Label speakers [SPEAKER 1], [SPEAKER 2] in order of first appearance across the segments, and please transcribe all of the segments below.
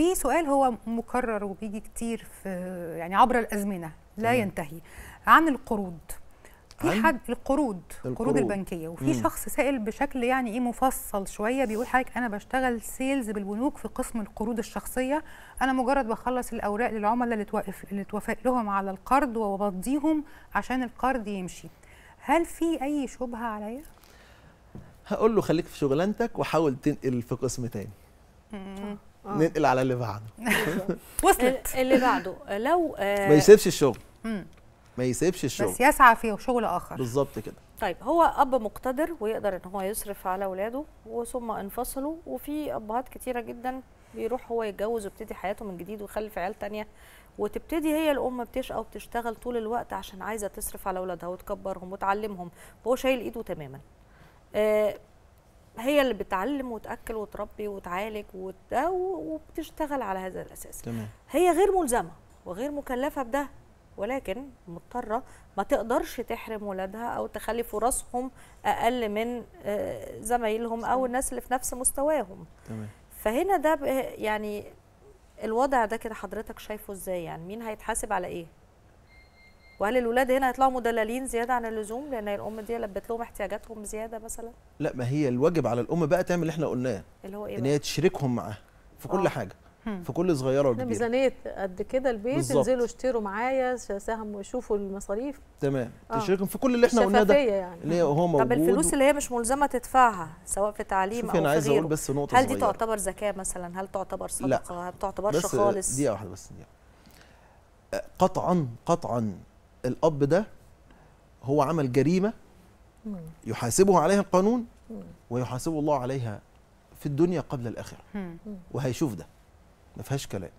[SPEAKER 1] في سؤال هو مكرر وبيجي كتير في يعني عبر الازمنه لا مم. ينتهي عن القروض في حد القروض القروض البنكيه وفي مم. شخص سائل بشكل يعني ايه مفصل شويه بيقول حضرتك انا بشتغل سيلز بالبنوك في قسم القروض الشخصيه انا مجرد بخلص الاوراق للعملاء اللي توقف اللي توافق لهم على القرض وبضيهم عشان القرض يمشي هل في اي شبهه عليا
[SPEAKER 2] هقول له خليك في شغلانتك وحاول تنقل في قسم تاني
[SPEAKER 1] مم. آه. ننقل
[SPEAKER 2] على اللي بعده
[SPEAKER 1] وصلت اللي بعده لو آه ما يسيبش
[SPEAKER 2] الشغل ما يسيبش الشغل بس يسعى
[SPEAKER 1] في شغل اخر بالظبط كده طيب هو اب مقتدر ويقدر ان هو يصرف على اولاده وثم انفصلوا وفي ابهات كتيره جدا بيروح هو يتجوز ويبتدي حياته من جديد ويخلف عيال تانية وتبتدي هي الام بتشقى وبتشتغل طول الوقت عشان عايزه تصرف على اولادها وتكبرهم وتعلمهم وهو شايل ايده تماما آه هي اللي بتعلم وتاكل وتربي وتعالج وبتشتغل على هذا الاساس تمام. هي غير ملزمه وغير مكلفه بده ولكن مضطره ما تقدرش تحرم ولادها او تخلي فرصهم اقل من آه، زمايلهم او الناس اللي في نفس مستواهم تمام فهنا ده يعني الوضع ده كده حضرتك شايفه ازاي يعني مين هيتحاسب على ايه وهل الولاد هنا هيطلعوا مدللين زياده عن اللزوم لان الام دي لبت لهم احتياجاتهم زياده مثلا
[SPEAKER 2] لا ما هي الواجب على الام بقى تعمل اللي احنا قلناه اللي هو ايه ان هي تشركهم معاها في كل أوه. حاجه في كل صغيره وكبيره ميزانيه
[SPEAKER 1] قد كده البيت بالزبط. انزلوا اشتروا معايا ساهموا وشوفوا المصاريف
[SPEAKER 2] تمام آه. تشركهم تشاركهم في كل اللي احنا قلناه ده يعني. اللي هو موجود طب الفلوس اللي
[SPEAKER 1] هي مش ملزمه تدفعها سواء في تعليم او في عايز اقول بس نقطه هل دي صغيرة. تعتبر زكاه مثلا هل تعتبر صدقه لا. هل تعتبرش خالص دي
[SPEAKER 2] واحده بس دي قطعا قطعا الاب ده هو عمل جريمه يحاسبه عليها القانون ويحاسبه الله عليها في الدنيا قبل الاخره وهيشوف ده ما فيهاش كلام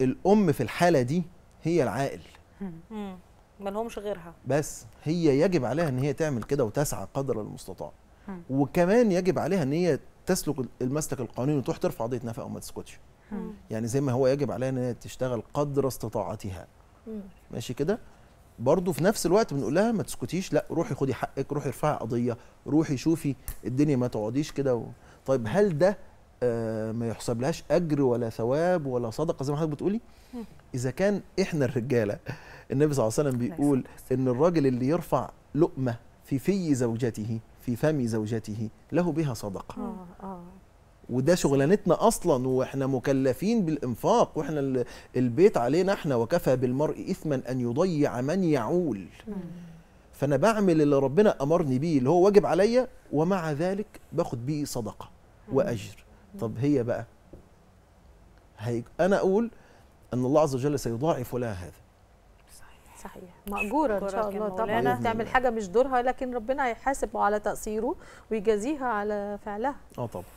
[SPEAKER 2] الام في الحاله دي هي العاقل
[SPEAKER 1] ما لهمش غيرها
[SPEAKER 2] بس هي يجب عليها ان هي تعمل كده وتسعى قدر المستطاع وكمان يجب عليها ان هي تسلك المسلك القانوني وتروح ترفع قضيه نفقه وما تسكتش يعني زي ما هو يجب عليها ان هي تشتغل قدر استطاعتها ماشي كده برضه في نفس الوقت بنقول لها ما تسكتيش لا روحي خدي حقك روحي ارفعي قضيه روحي شوفي الدنيا ما تقعديش كده و... طيب هل ده آه ما يحسب لهاش اجر ولا ثواب ولا صدقه زي ما حضرتك بتقولي اذا كان احنا الرجاله النبي صلى الله عليه وسلم بيقول ان الراجل اللي يرفع لقمه في في زوجته في فم زوجته له بها صدقه آه، آه. وده شغلانتنا اصلا واحنا مكلفين بالانفاق واحنا البيت علينا احنا وكفى بالمرء اثما ان يضيع من يعول فانا بعمل اللي ربنا امرني بيه اللي هو واجب عليا ومع ذلك باخد بيه صدقه واجر طب هي بقى هي انا اقول ان الله عز وجل سيضاعف لها هذا
[SPEAKER 1] صحيح مأجورة إن شاء الله طبعا تعمل حاجة مش دورها لكن ربنا هيحاسب على تقصيره ويجازيها على فعلها
[SPEAKER 2] اه طبعا